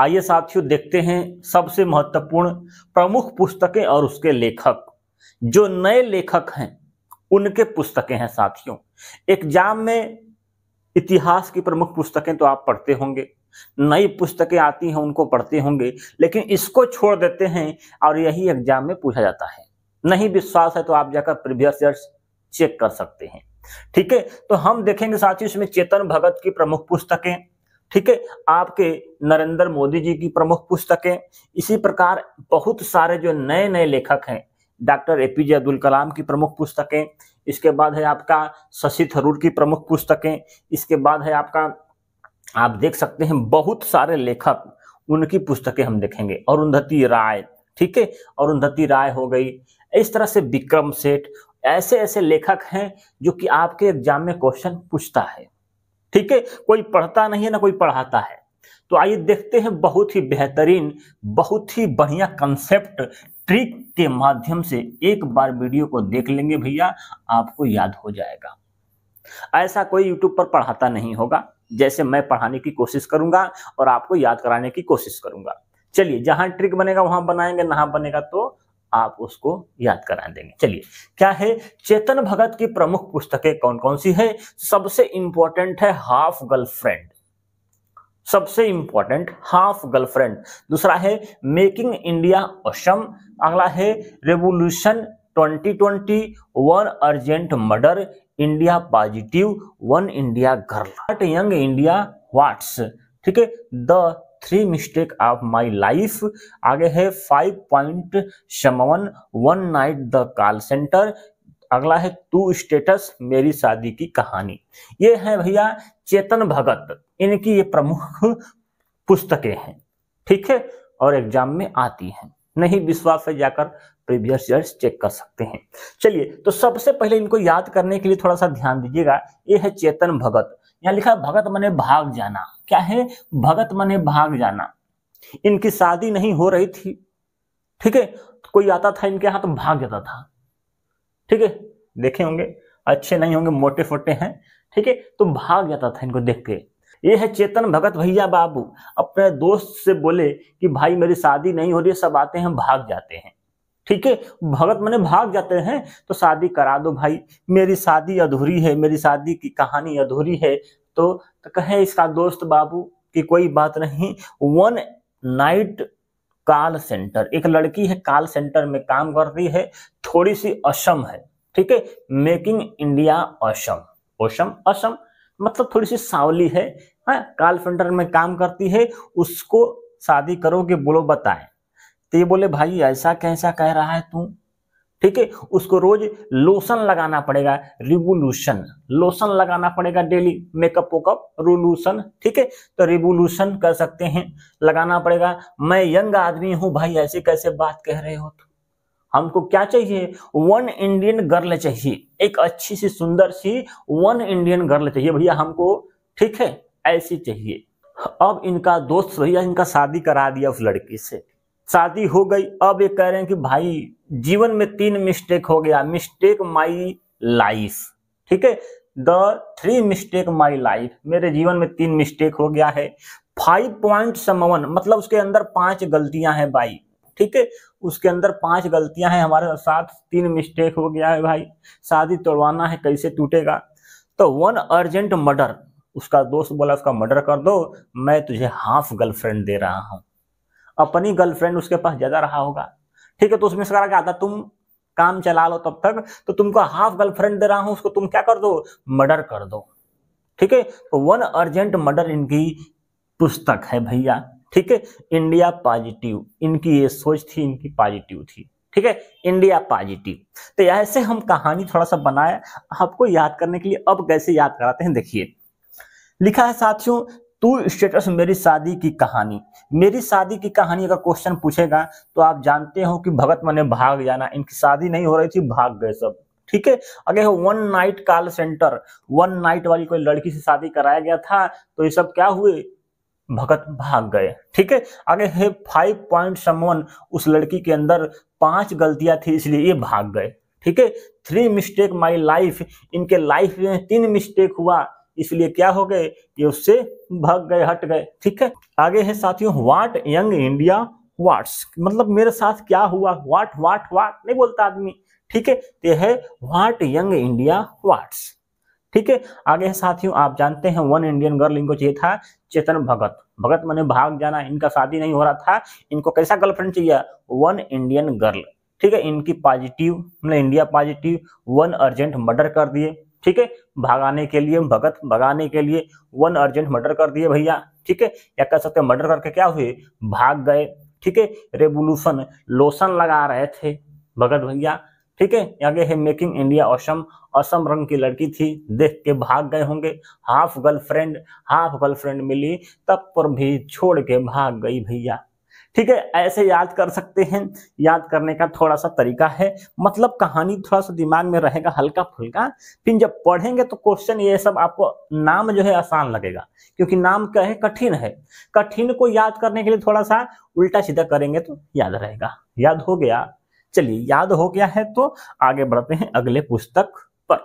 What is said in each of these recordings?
आइए साथियों देखते हैं सबसे महत्वपूर्ण प्रमुख पुस्तकें और उसके लेखक जो नए लेखक हैं उनके पुस्तकें हैं साथियों एग्जाम में इतिहास की प्रमुख पुस्तकें तो आप पढ़ते होंगे नई पुस्तकें आती हैं उनको पढ़ते होंगे लेकिन इसको छोड़ देते हैं और यही एग्जाम में पूछा जाता है नहीं विश्वास है तो आप जाकर प्रीवियस ईयर चेक कर सकते हैं ठीक है तो हम देखेंगे साथियों इसमें चेतन भगत की प्रमुख पुस्तकें ठीक है आपके नरेंद्र मोदी जी की प्रमुख पुस्तकें इसी प्रकार बहुत सारे जो नए नए लेखक हैं doctor A P J Abdul Kalam की प्रमुख पुस्तकें इसके बाद है आपका शशि थरूर की प्रमुख पुस्तकें इसके बाद है आपका आप देख सकते हैं बहुत सारे लेखक उनकी पुस्तकें हम देखेंगे अरुंधति राय ठीक है अरुंधति राय हो गई इस तरह से विक्रम सेठ ऐसे ऐसे लेखक हैं जो कि आपके एग्जाम में क्वेश्चन पूछता है ठीक है कोई पढ़ता नहीं है ना कोई पढ़ाता है तो आइए देखते हैं बहुत ही बेहतरीन बहुत ही बढ़िया कंसेप्ट ट्रिक के माध्यम से एक बार वीडियो को देख लेंगे भैया आपको याद हो जाएगा ऐसा कोई यूट्यूब पर पढ़ाता नहीं होगा जैसे मैं पढ़ाने की कोशिश करूंगा और आपको याद कराने की कोशिश करूंगा चलिए जहां ट्रिक बनेगा वहां बनाएंगे नहा बनेगा तो आप उसको याद करा देंगे चलिए क्या है चेतन भगत की प्रमुख पुस्तकें कौन कौन सी है सबसे इंपॉर्टेंट है हाफ गर्लफ्रेंड सबसे इंपॉर्टेंट हाफ गर्लफ्रेंड दूसरा है मेकिंग इंडिया ओशम अगला है revolution 2020 one urgent murder India positive one India girl young India what's ठीक है the three mistake of my life आगे है five point someone one night the call centre अगला है टू स्टेटस मेरी शादी की कहानी ये है भैया चेतन भगत इनकी ये प्रमुख पुस्तकें हैं ठीक है और एग्जाम में आती हैं नहीं विश्वास से जाकर प्रीवियस ईयर चेक कर सकते हैं चलिए तो सबसे पहले इनको याद करने के लिए थोड़ा सा ध्यान दीजिएगा ये है चेतन भगत यहाँ लिखा भगत मने भाग जाना क्या है भगत मने भाग जाना इनकी शादी नहीं हो रही थी ठीक है तो कोई आता था इनके हाथ तो भाग जाता था ठीक है देखे होंगे अच्छे नहीं होंगे मोटे फोटे हैं ठीक है तो भाग जाता था इनको देख के ये है चेतन भगत भैया बाबू अपने दोस्त से बोले कि भाई मेरी शादी नहीं हो रही सब आते हैं भाग जाते हैं ठीक है भगत मने भाग जाते हैं तो शादी करा दो भाई मेरी शादी अधूरी है मेरी शादी की कहानी अधूरी है तो, तो कहे इसका दोस्त बाबू की कोई बात नहीं वन नाइट कॉल सेंटर एक लड़की है कॉल सेंटर में काम कर रही है थोड़ी सी असम है ठीक है making India awesome awesome awesome मतलब थोड़ी सी सावली है हाँ, कॉल सेंटर में काम करती है उसको शादी करोगे बोलो बताएं तो ये बोले भाई ऐसा कैसा कह रहा है तू ठीक है उसको रोज लोशन लगाना पड़ेगा रिवोल्यूशन लोशन लगाना पड़ेगा डेली मेकअप वोकअप रिवोल्यूशन ठीक है तो रिवोल्यूशन कर सकते हैं लगाना पड़ेगा मैं यंग आदमी हूं भाई ऐसे कैसे बात कह रहे हो तुम हमको क्या चाहिए वन इंडियन गर्ल चाहिए एक अच्छी सी सुंदर सी वन इंडियन गर्ल चाहिए भैया हमको ठीक है ऐसी चाहिए अब इनका दोस्त भैया इनका शादी करा दिया उस लड़की से शादी हो गई अब ये कह रहे हैं कि भाई जीवन में तीन मिस्टेक हो गया मिस्टेक माई लाइफ ठीक है the three mistake my life मेरे जीवन में तीन मिस्टेक हो गया है फाइव पॉइंट समवन मतलब उसके अंदर पांच गलतियां हैं भाई ठीक है उसके अंदर पांच गलतियां हैं हमारे साथ तीन मिस्टेक हो गया है भाई शादी तोड़वाना है कैसे टूटेगा तो वन अर्जेंट मर्डर उसका दोस्त बोला उसका मर्डर कर दो मैं तुझे हाफ गर्लफ्रेंड दे रहा हूँ अपनी गर्लफ्रेंड उसके पास ज्यादा रहा होगा ठीक है तो उसमें सरकार क्या आता तुम काम चला लो तब तक तो तुमको हाफ गर्लफ्रेंड दे रहा हूं उसको तुम क्या कर दो मर्डर कर दो ठीक है तो वन अर्जेंट मर्डर इनकी पुस्तक है भैया ठीक है इंडिया पॉजिटिव इनकी ये सोच थी इनकी पॉजिटिव थी ठीक है इंडिया पॉजिटिव तो ऐसे हम कहानी थोड़ा सा बनाए आपको याद करने के लिए अब कैसे याद कराते हैं देखिए लिखा है साथियों टू स्टेटस मेरी शादी की कहानी मेरी शादी की कहानी अगर क्वेश्चन पूछेगा तो आप जानते हो कि भगत मने भाग जाना इनकी शादी नहीं हो रही थी भाग गए सब ठीक है अगर one night call centre one night वाली कोई लड़की से शादी कराया गया था तो ये सब क्या हुए भगत भाग गए ठीक है अगे है फाइव पॉइंट समवन उस लड़की के अंदर पांच गलतियां थी इसलिए ये भाग गए ठीक है थ्री मिस्टेक माई लाइफ इनके लाइफ में तीन मिस्टेक हुआ इसलिए क्या हो गए कि उससे भाग गए हट गए ठीक है आगे है साथियों वाट यंग इंडिया वाट्स मतलब मेरे साथ क्या हुआ वाट वाट वाट नहीं बोलता आदमी ठीक है तो है वाट यंग इंडिया वाट्स ठीक है आगे है साथियों आप जानते हैं वन इंडियन गर्ल इनको चाहिए था चेतन भगत भगत मैंने भाग जाना इनका शादी नहीं हो रहा था इनको कैसा गर्लफ्रेंड चाहिए वन इंडियन गर्ल ठीक है इनकी पॉजिटिव मतलब India positive one urgent murder कर दिए ठीक है भगाने के लिए भगत भगाने के लिए वन अर्जेंट मर्डर कर दिए भैया ठीक है या कह सकते मर्डर करके क्या हुए भाग गए ठीक है रेवोल्यूशन लोशन लगा रहे थे भगत भैया ठीक है आगे है मेकिंग इंडिया असम असम रंग की लड़की थी देख के भाग गए होंगे हाफ गर्लफ्रेंड हाफ गर्लफ्रेंड मिली तब पर भी छोड़ के भाग गई भैया ठीक है ऐसे याद कर सकते हैं याद करने का थोड़ा सा तरीका है मतलब कहानी थोड़ा सा दिमाग में रहेगा हल्का फुल्का फिर जब पढ़ेंगे तो क्वेश्चन ये सब आपको नाम जो है आसान लगेगा क्योंकि नाम क्या है कठिन है कठिन को याद करने के लिए थोड़ा सा उल्टा सीधा करेंगे तो याद रहेगा याद हो गया चलिए याद हो गया है तो आगे बढ़ते हैं अगले पुस्तक पर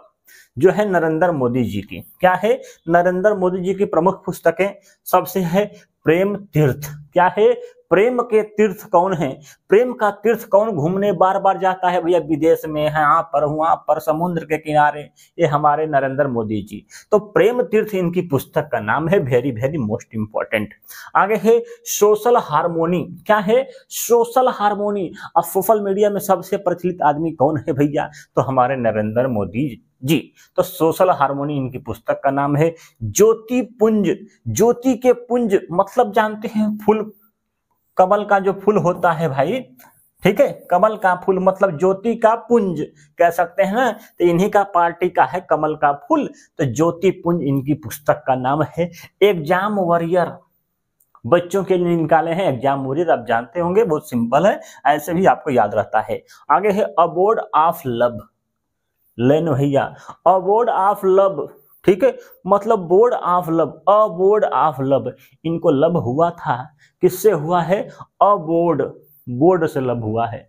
जो है नरेंद्र मोदी जी की क्या है नरेंद्र मोदी जी की प्रमुख पुस्तकें सबसे है प्रेम तीर्थ क्या है प्रेम के तीर्थ कौन है प्रेम का तीर्थ कौन घूमने बार बार जाता है भैया विदेश में है यहाँ पर वहां पर समुद्र के किनारे ये हमारे नरेंद्र मोदी जी तो प्रेम तीर्थ इनकी पुस्तक का नाम है वेरी वेरी मोस्ट इंपॉर्टेंट आगे है सोशल हार्मोनी क्या है सोशल हार्मोनी अब सोशल मीडिया में सबसे प्रचलित आदमी कौन है भैया तो हमारे नरेंद्र मोदी जी जी तो सोशल हार्मोनी इनकी पुस्तक का नाम है ज्योति पुंज ज्योति के पुंज मतलब जानते हैं फूल कमल का जो फूल होता है भाई ठीक है कमल का फूल मतलब ज्योति का पुंज कह सकते हैं ना तो इन्हीं का पार्टी का है कमल का फूल तो ज्योति पुंज इनकी पुस्तक का नाम है एग्जाम वॉरियर बच्चों के लिए निकाले हैं एग्जाम वॉरियर आप जानते होंगे बहुत सिंपल है ऐसे भी आपको याद रहता है आगे है अबोर्ड ऑफ लव लेन भैया अ बोर्ड ऑफ लव ठीक है मतलब board of love a board of love इनको लव हुआ था किससे हुआ है अ बोर्ड बोर्ड से लव हुआ है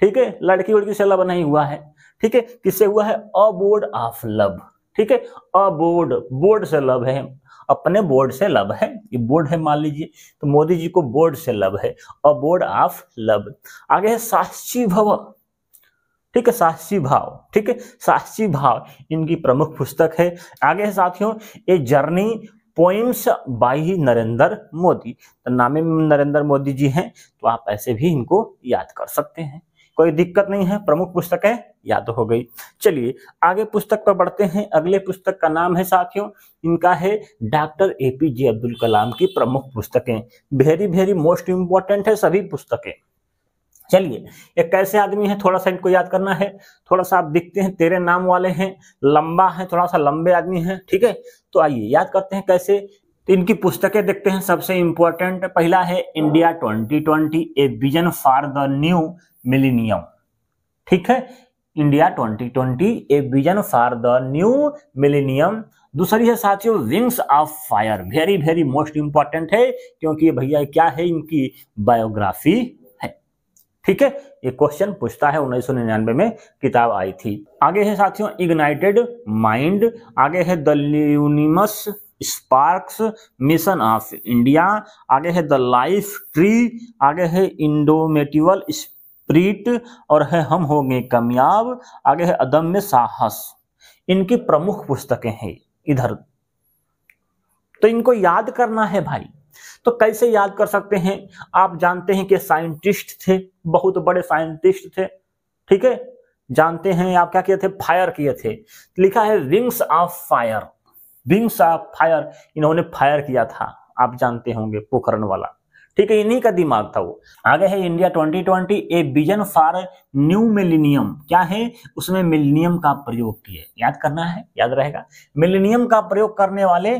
ठीक है लड़की वड़की से लव नहीं हुआ है ठीक है किससे हुआ है अ बोर्ड ऑफ लव ठीक है अ बोर्ड बोर्ड से लव है अपने बोर्ड से लव है ये बोर्ड है मान लीजिए तो मोदी जी को बोर्ड से लव है अ बोर्ड ऑफ लव आगे है साक्षी भव ठीक है साहसी भाव ठीक है साहसी भाव इनकी प्रमुख पुस्तक है आगे है साथियों a journey poems by Narendra Modi तो नामे नरेंद्र मोदी जी हैं तो आप ऐसे भी इनको याद कर सकते हैं कोई दिक्कत नहीं है प्रमुख पुस्तक है याद हो गई चलिए आगे पुस्तक पर बढ़ते हैं अगले पुस्तक का नाम है साथियों इनका है doctor A P J Abdul Kalam की प्रमुख पुस्तकें वेरी वेरी मोस्ट इंपॉर्टेंट है सभी पुस्तकें चलिए एक कैसे आदमी है थोड़ा सा इनको याद करना है थोड़ा सा आप दिखते हैं तेरे नाम वाले हैं लंबा है थोड़ा सा लंबे आदमी है ठीक है तो आइए याद करते हैं कैसे तो इनकी पुस्तकें देखते हैं सबसे इंपॉर्टेंट पहला है India 2020 a vision for the new millennium ठीक है India 2020 a vision for the new millennium दूसरी है साथियों wings of fire very very most important है क्योंकि ये भैया क्या है इनकी बायोग्राफी ठीक है ये क्वेश्चन पूछता है 1999 में किताब आई थी आगे है साथियों इग्नाइटेड माइंड आगे है the luminous sparks mission of India आगे है द लाइफ ट्री आगे है इंडोमेटिवल स्प्रिट और है हम होंगे कामयाब आगे है अदम्य साहस इनकी प्रमुख पुस्तकें हैं इधर तो इनको याद करना है भाई तो कैसे याद कर सकते हैं आप जानते हैं कि साइंटिस्ट थे बहुत बड़े साइंटिस्ट थे ठीक है जानते हैं आप क्या किए थे फायर किए थे लिखा है wings of fire wings of fire इन्होंने फायर किया था आप जानते होंगे पोखरण वाला ठीक है इन्हीं का दिमाग था वो आगे है India 2020 a vision for new millennium क्या है उसमें मिलेनियम का प्रयोग किए याद करना है याद रहेगा मिलेनियम का प्रयोग करने वाले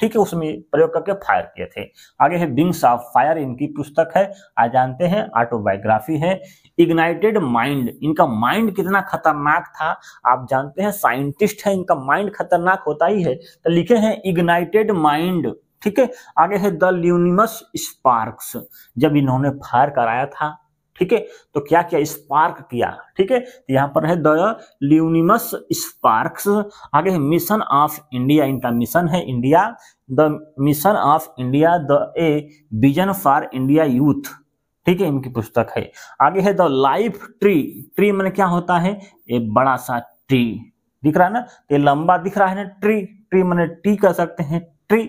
ठीक है उसमें प्रयोग करके फायर किए थे आगे है विंग्स ऑफ फायर इनकी पुस्तक है आज जानते हैं ऑटोबायोग्राफी है इग्नाइटेड माइंड इनका माइंड कितना खतरनाक था आप जानते हैं साइंटिस्ट है इनका माइंड खतरनाक होता ही है तो लिखे हैं इग्नाइटेड माइंड ठीक है आगे है द ल्यूनिमस स्पार्क्स जब इन्होंने फायर कराया था ठीक है तो क्या क्या स्पार्क किया ठीक है तो यहाँ पर है द ल्यूनिमस स्पार्क्स आगे है मिशन ऑफ इंडिया इनका मिशन है India the mission of India the a vision for India youth ठीक है इनकी पुस्तक है आगे है द लाइफ ट्री ट्री मैंने क्या होता है ये बड़ा सा ट्री दिख रहा है ना तो ये लंबा दिख रहा है ना ट्री ट्री मैंने टी कह सकते हैं ट्री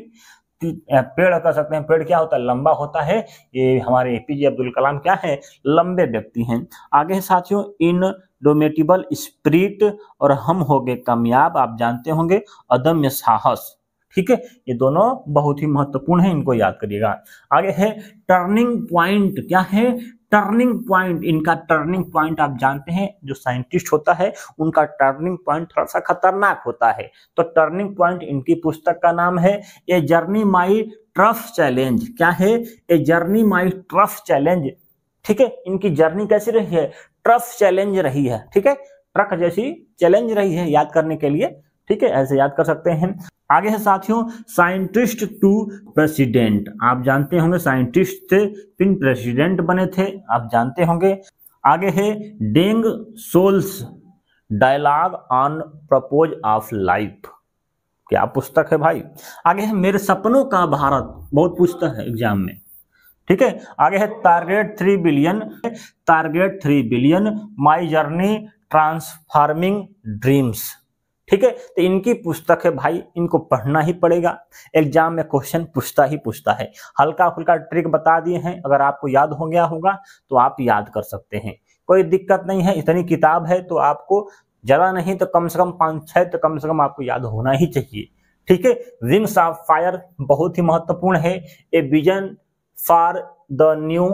पेड़ कह सकते हैं पेड़ क्या होता है लंबा होता है ये हमारे एपीजे अब्दुल कलाम क्या है लंबे व्यक्ति हैं आगे है साथियों इन डोमेटिबल स्प्रिट और हम हो गए कामयाब आप जानते होंगे अदम्य साहस ठीक है ये दोनों बहुत ही महत्वपूर्ण है इनको याद करिएगा आगे है टर्निंग पॉइंट क्या है टर्निंग पॉइंट इनका टर्निंग पॉइंट आप जानते हैं जो साइंटिस्ट होता है उनका टर्निंग पॉइंट थोड़ा सा खतरनाक होता है तो टर्निंग पॉइंट इनकी पुस्तक का नाम है a journey my through challenge क्या है a journey my through challenge ठीक है इनकी जर्नी कैसी रही है ट्रफ चैलेंज रही है ठीक है ट्रक जैसी चैलेंज रही है याद करने के लिए ठीक है ऐसे याद कर सकते हैं आगे है साथियों साइंटिस्ट टू प्रेसिडेंट आप जानते होंगे साइंटिस्ट थे पिन प्रेसिडेंट बने थे आप जानते होंगे आगे है डेंग souls dialogue on purpose of life क्या पुस्तक है भाई आगे है मेरे सपनों का भारत बहुत पुस्तक है एग्जाम में ठीक है आगे है target three billion target three billion my journey transforming dreams ठीक है तो इनकी पुस्तक है भाई इनको पढ़ना ही पड़ेगा एग्जाम में क्वेश्चन पूछता ही पूछता है हल्का फुल्का ट्रिक बता दिए हैं अगर आपको याद हो गया होगा तो आप याद कर सकते हैं कोई दिक्कत नहीं है इतनी किताब है तो आपको ज़्यादा नहीं तो कम से कम पाँच छः तो कम से कम आपको याद होना ही चाहिए ठीक है विंग्स ऑफ फायर बहुत ही महत्वपूर्ण है a vision for the new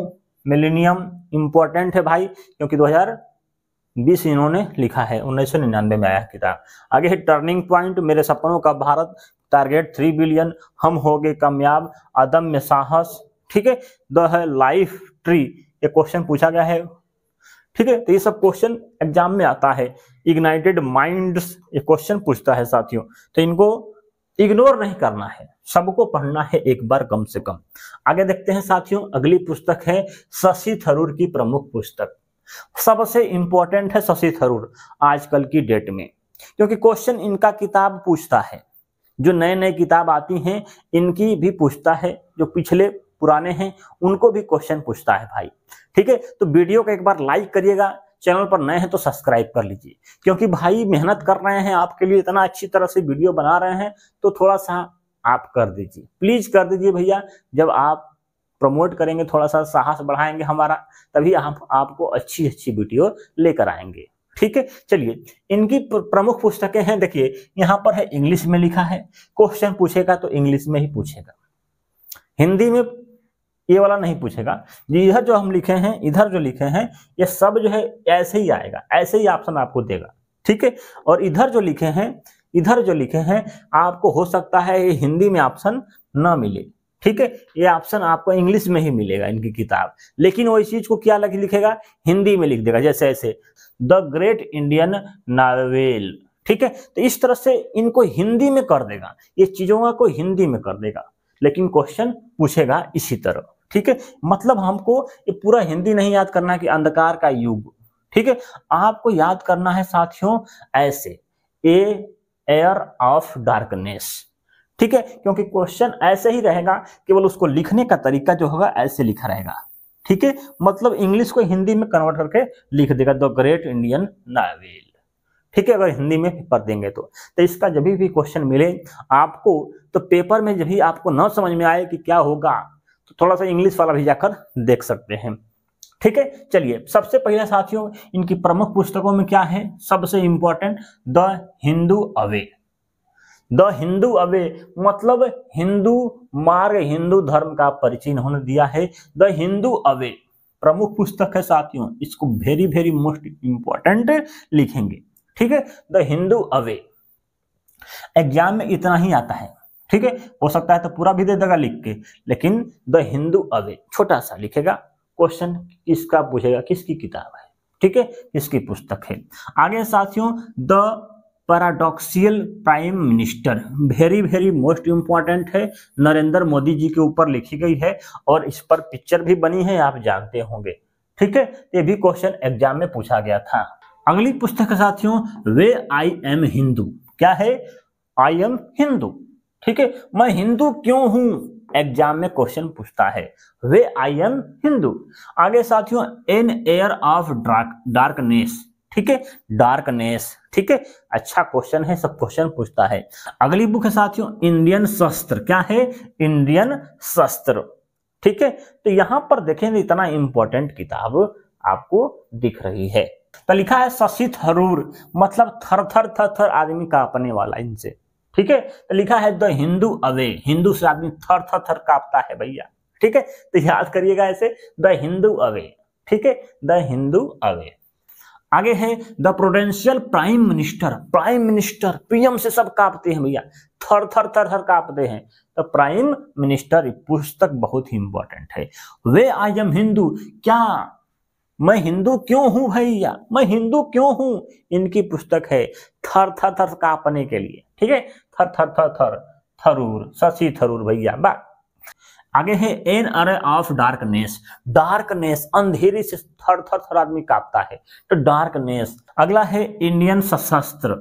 millennium important है भाई क्योंकि 2000 बीस इन्होंने लिखा है उन्नीस सौ निन्यानवे में आया किताब आगे है टर्निंग पॉइंट मेरे सपनों का भारत टारगेट थ्री बिलियन हम हो गए कामयाब अदम्य साहस ठीक है द है लाइफ ट्री ये क्वेश्चन पूछा गया है ठीक है तो ये सब क्वेश्चन एग्जाम में आता है इग्नाइटेड माइंड्स ये क्वेश्चन पूछता है साथियों तो इनको इग्नोर नहीं करना है सबको पढ़ना है एक बार कम से कम आगे देखते हैं साथियों अगली पुस्तक है शशि थरूर की प्रमुख पुस्तक सबसे इंपॉर्टेंट है शशि थरूर आजकल की डेट में क्योंकि क्वेश्चन इनका किताब पूछता है जो नए नए किताब आती हैं इनकी भी पूछता है जो पिछले पुराने हैं उनको भी क्वेश्चन पूछता है भाई ठीक है तो वीडियो को एक बार लाइक करिएगा चैनल पर नए हैं तो सब्सक्राइब कर लीजिए क्योंकि भाई मेहनत कर रहे हैं आपके लिए इतना अच्छी तरह से वीडियो बना रहे हैं तो थोड़ा सा आप कर दीजिए प्लीज कर दीजिए भैया जब आप प्रमोट करेंगे थोड़ा सा साहस बढ़ाएंगे हमारा तभी आप आपको अच्छी अच्छी वीडियो लेकर आएंगे ठीक है चलिए इनकी प्रमुख पुस्तकें हैं देखिए यहाँ पर है इंग्लिश में लिखा है क्वेश्चन पूछेगा तो इंग्लिश में ही पूछेगा हिंदी में ये वाला नहीं पूछेगा इधर जो हम लिखे हैं इधर जो लिखे हैं ये सब जो है ऐसे ही आएगा ऐसे ही ऑप्शन आपको देगा ठीक है और इधर जो लिखे हैं इधर जो लिखे हैं आपको हो सकता है ये हिंदी में ऑप्शन ना मिले ठीक है ये ऑप्शन आपको इंग्लिश में ही मिलेगा इनकी किताब लेकिन वो इस चीज को क्या लिखेगा हिंदी में लिख देगा जैसे ऐसे द ग्रेट इंडियन नावेल ठीक है तो इस तरह से इनको हिंदी में कर देगा ये चीजों को हिंदी में कर देगा लेकिन क्वेश्चन पूछेगा इसी तरह ठीक है मतलब हमको ये पूरा हिंदी नहीं याद करना कि अंधकार का युग ठीक है आपको याद करना है साथियों ऐसे ए एयर ऑफ डार्कनेस ठीक है क्योंकि क्वेश्चन ऐसे ही रहेगा केवल उसको लिखने का तरीका जो होगा ऐसे लिखा रहेगा ठीक है मतलब इंग्लिश को हिंदी में कन्वर्ट करके लिख देगा द ग्रेट इंडियन नावेल ठीक है अगर हिंदी में पेपर देंगे तो तो इसका जब भी क्वेश्चन मिले आपको तो पेपर में जब भी आपको न समझ में आए कि क्या होगा तो थोड़ा सा इंग्लिश वाला भी जाकर देख सकते हैं ठीक है चलिए सबसे पहले साथियों इनकी प्रमुख पुस्तकों में क्या है सबसे important the Hindu way the Hindu way मतलब हिंदू मार्ग हिंदू धर्म का परिचय उन्होंने दिया है द हिंदू अवे प्रमुख पुस्तक है साथियों इसको वेरी वेरी मोस्ट इंपॉर्टेंट लिखेंगे ठीक है द हिंदू अवे एग्जाम में इतना ही आता है ठीक है हो सकता है तो पूरा भी दे देगा लिख के लेकिन द हिंदू अवे छोटा सा लिखेगा क्वेश्चन किसका पूछेगा किसकी किताब है ठीक है किसकी पुस्तक है आगे साथियों the paradoxical prime minister very very most important है नरेंद्र मोदी जी के ऊपर लिखी गई है और इस पर पिक्चर भी बनी है आप जानते होंगे ठीक है ये भी क्वेश्चन एग्जाम में पूछा गया था अगली पुस्तक साथियों वे आई एम हिंदू क्या है आई एम हिंदू ठीक है मैं हिंदू क्यों हूं एग्जाम में क्वेश्चन पूछता है वे आई एम हिंदू आगे साथियों एन एयर ऑफ डार्कनेस ठीक है डार्कनेस ठीक है अच्छा क्वेश्चन है सब क्वेश्चन पूछता है अगली बुक है साथियों इंडियन शस्त्र क्या है इंडियन शस्त्र ठीक है तो यहां पर देखेंगे इतना इंपॉर्टेंट किताब आपको दिख रही है तो लिखा है शशि थरूर मतलब थर थर थर थर आदमी कापने वाला इनसे ठीक है तो लिखा है द हिंदू अवे हिंदू से आदमी थर थर थर कापता है भैया ठीक है तो याद करिएगा ऐसे द हिंदू अवे ठीक है द हिंदू अवे आगे है the prudential prime minister prime minister PM से सब कांपते हैं भैया थर थर थर थर कांपते हैं तो प्राइम मिनिस्टर पुस्तक बहुत ही इंपॉर्टेंट है वे आई एम हिंदू क्या मैं हिंदू क्यों हूं भैया मैं हिंदू क्यों हूं इनकी पुस्तक है थर थर थर कांपने के लिए ठीक है थर थर थर थर थरूर शशि थरूर भैया बा आगे है एन अरे ऑफ डार्कनेस डार्कनेस अंधेरी से थर थर थर आदमी कांपता है तो डार्कनेस अगला है इंडियन सशस्त्र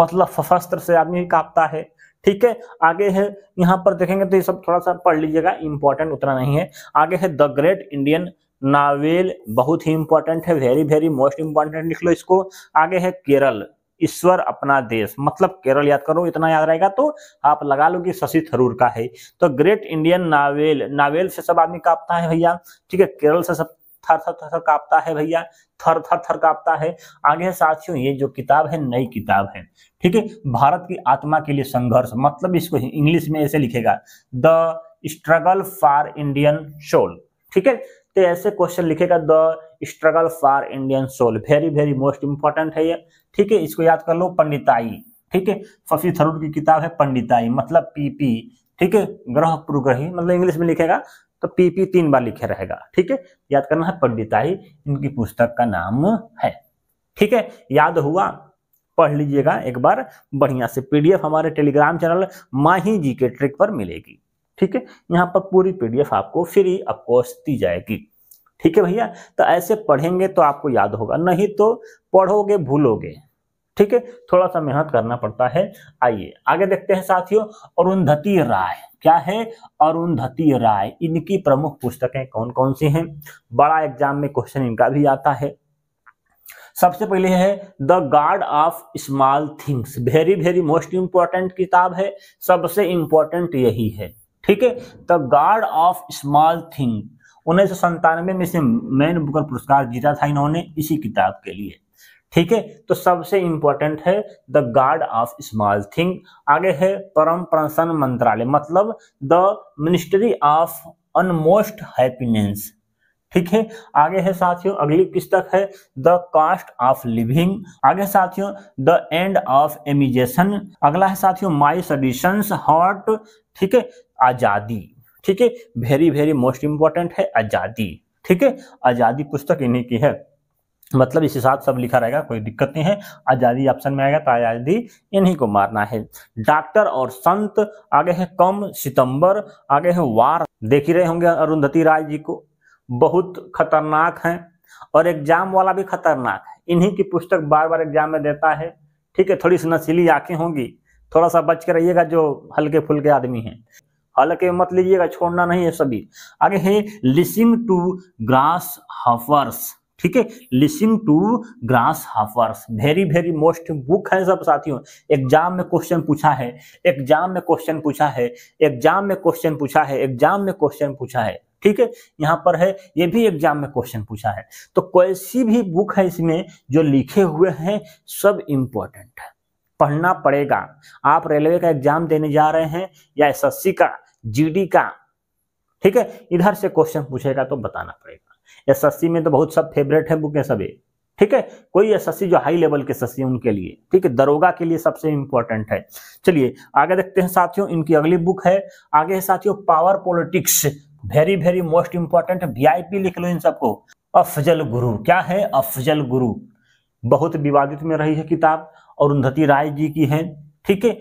मतलब सशस्त्र से आदमी कांपता है ठीक है आगे है यहाँ पर देखेंगे तो ये सब थोड़ा सा पढ़ लीजिएगा इंपॉर्टेंट उतना नहीं है आगे है द ग्रेट इंडियन नावेल बहुत ही इंपॉर्टेंट है वेरी वेरी मोस्ट इंपॉर्टेंट लिख लो इसको आगे है केरल ईश्वर अपना देश मतलब केरल याद करो इतना याद रहेगा तो आप लगा लो कि शशि थरूर का है तो ग्रेट इंडियन नावेल नावेल से सब आदमी कांपता है भैया ठीक है केरल से सब थर थर थर थर कांपता है भैया थर थर थर कांपता है आगे साथियों ये जो किताब है नई किताब है ठीक है भारत की आत्मा के लिए संघर्ष मतलब इसको इंग्लिश में ऐसे लिखेगा the struggle for Indian soul ठीक है तो ऐसे क्वेश्चन लिखेगा the struggle for Indian soul very very most important है ये ठीक है इसको याद कर लो पंडिताई ठीक है शशि थरूर की किताब है पंडिताई मतलब पीपी ठीक है ग्रह पुरग्रही मतलब इंग्लिश में लिखेगा तो पीपी तीन बार लिखे रहेगा ठीक है याद करना है पंडिताई इनकी पुस्तक का नाम है ठीक है याद हुआ पढ़ लीजिएगा एक बार बढ़िया से पीडीएफ हमारे टेलीग्राम चैनल माही जी के ट्रिक पर मिलेगी ठीक है यहाँ पर पूरी पीडीएफ आपको फ्री ऑफकोर्स दी जाएगी ठीक है भैया तो ऐसे पढ़ेंगे तो आपको याद होगा नहीं तो पढ़ोगे भूलोगे ठीक है थोड़ा सा मेहनत करना पड़ता है आइए आगे देखते हैं साथियों अरुंधति राय क्या है अरुंधति राय इनकी प्रमुख पुस्तकें कौन कौन सी हैं बड़ा एग्जाम में क्वेश्चन इनका भी आता है सबसे पहले है the god of small things very very most important किताब है सबसे इंपॉर्टेंट यही है ठीक है the god of small thing उन्नीस सौ संतानवे में से मैन बुकर पुरस्कार जीता था इन्होंने इसी किताब के लिए ठीक है तो सबसे इंपॉर्टेंट है the god of small thing आगे है परम प्रसन्न मंत्रालय मतलब the ministry of utmost happiness ठीक है आगे है साथियों अगली पुस्तक है द कास्ट ऑफ लिविंग आगे साथियों द एंड ऑफ एमिजेशन अगला है साथियों माई सडिशंस हॉट ठीक है आजादी ठीक है वेरी वेरी मोस्ट इंपॉर्टेंट है आज़ादी ठीक है आज़ादी पुस्तक इन्हीं की है मतलब इस साथ सब लिखा रहेगा कोई दिक्कत नहीं है आज़ादी ऑप्शन में आएगा तो आज़ादी इन्हीं को मारना है डॉक्टर और संत आगे है कम सितंबर आगे है वार देख ही रहे होंगे अरुंधति राय जी को बहुत खतरनाक है और एग्जाम वाला भी खतरनाक है इन्हीं की पुस्तक बार बार एग्जाम में देता है ठीक है थोड़ी सी नशीली आंखें होंगी थोड़ा सा बच के रहिएगा जो हल्के फुल्के आदमी हैं हालांकि मत लीजिएगा छोड़ना नहीं है सभी आगे है लिसिंग टू ग्रास हफर्स ठीक है listening to grasshoppers very very most book है सब साथियों एग्जाम में क्वेश्चन पूछा है एग्जाम में क्वेश्चन पूछा है एग्जाम में क्वेश्चन पूछा है एग्जाम में क्वेश्चन पूछा है ठीक है यहाँ पर है ये भी एग्जाम में क्वेश्चन पूछा है तो कैसी भी बुक है इसमें जो लिखे हुए हैं सब इम्पोर्टेंट है पढ़ना पड़ेगा आप रेलवे का एग्जाम देने जा रहे हैं या एसएससी का जीडी का ठीक है इधर से क्वेश्चन पूछेगा तो बताना पड़ेगा एसएससी में तो बहुत सब फेवरेट है बुक है सभी ठीक है कोई एसएससी जो हाई लेवल के एसएससी उनके लिए ठीक है दरोगा के लिए सबसे इंपॉर्टेंट है चलिए आगे देखते हैं साथियों इनकी अगली बुक है आगे है साथियों power politics very very most important VIP लिख लो इन सबको अफजल गुरु क्या है अफजल गुरु बहुत विवादित में रही है किताब और उन्धति राय जी की है ठीक है